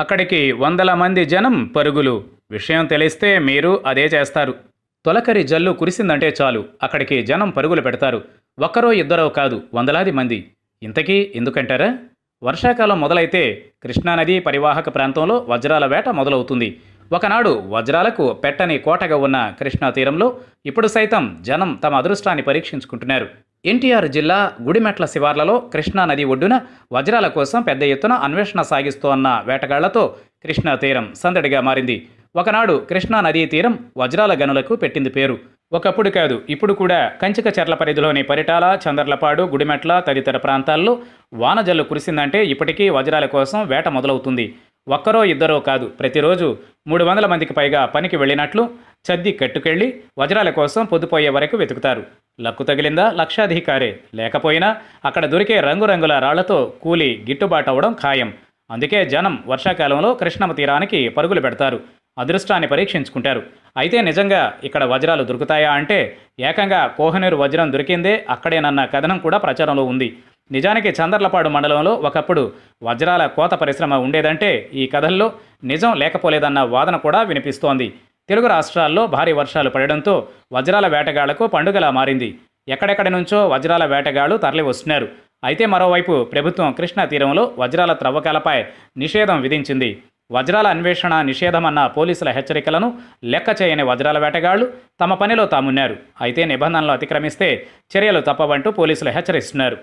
అక్కడికి వందల మంది జనం పరుగులు విషయం తెలిస్తే మీరు అదే చేస్తారు తొలకరి జల్లు కురిసిందంటే చాలు అక్కడికి జనం పరుగులు పెడతారు ఒక్కరో ఇద్దరో కాదు వందలాది మంది ఇంతకీ ఎందుకంటారా వర్షాకాలం మొదలైతే కృష్ణానది పరివాహక ప్రాంతంలో వజ్రాల వేట మొదలవుతుంది ఒకనాడు వజ్రాలకు పెట్టని కోటగా ఉన్న కృష్ణా తీరంలో ఇప్పుడు సైతం జనం తమ అదృష్టాన్ని పరీక్షించుకుంటున్నారు ఎన్టీఆర్ జిల్లా గుడిమెట్ల శివార్లలో కృష్ణానది ఒడ్డున వజ్రాల కోసం పెద్ద ఎత్తున అన్వేషణ సాగిస్తోన్న వేటగాళ్లతో కృష్ణా తీరం సందడిగా మారింది ఒకనాడు కృష్ణా నదీ తీరం వజ్రాల గనులకు పెట్టింది పేరు ఒకప్పుడు కాదు ఇప్పుడు కూడా కంచిక చెర్ల పరిధిలోని పరిటాల చందర్లపాడు గుడిమెట్ల తదితర ప్రాంతాల్లో వానజల్లు కురిసిందంటే ఇప్పటికీ వజ్రాల కోసం వేట మొదలవుతుంది ఒక్కరో ఇద్దరో కాదు ప్రతిరోజు మూడు వందల మందికి పైగా పనికి వెళ్ళినట్లు చద్ది కట్టుకెళ్ళి వజ్రాల కోసం పొద్దుపోయే వరకు వెతుకుతారు లక్కు తగిలిందా లక్షాధికారే లేకపోయినా అక్కడ దొరికే రంగురంగుల రాళ్లతో కూలి గిట్టుబాటు అవడం ఖాయం అందుకే జనం వర్షాకాలంలో కృష్ణమ తీరానికి పరుగులు పెడతారు అదృష్టాన్ని పరీక్షించుకుంటారు అయితే నిజంగా ఇక్కడ వజ్రాలు దొరుకుతాయా అంటే ఏకంగా కోహనూరు వజ్రం దొరికిందే అక్కడేనన్న కథనం కూడా ప్రచారంలో ఉంది నిజానికి చందర్లపాడు మండలంలో ఒకప్పుడు వజ్రాల కోత పరిశ్రమ ఉండేదంటే ఈ కథల్లో నిజం లేకపోలేదన్న వాదన కూడా వినిపిస్తోంది తెలుగు రాష్ట్రాల్లో భారీ వర్షాలు పడడంతో వజ్రాల వేటగాళ్లకు పండుగలా మారింది ఎక్కడెక్కడి నుంచో వజ్రాల వేటగాళ్లు తరలి వస్తున్నారు అయితే మరోవైపు ప్రభుత్వం కృష్ణా తీరంలో వజ్రాల త్రవ్వకాలపై నిషేధం విధించింది వజ్రాల అన్వేషణ నిషేధమన్న పోలీసుల హెచ్చరికలను లెక్క చేయని వజ్రాల వేటగాళ్లు తమ పనిలో తామున్నారు అయితే నిబంధనలు అతిక్రమిస్తే చర్యలు తప్పవంటూ పోలీసులు హెచ్చరిస్తున్నారు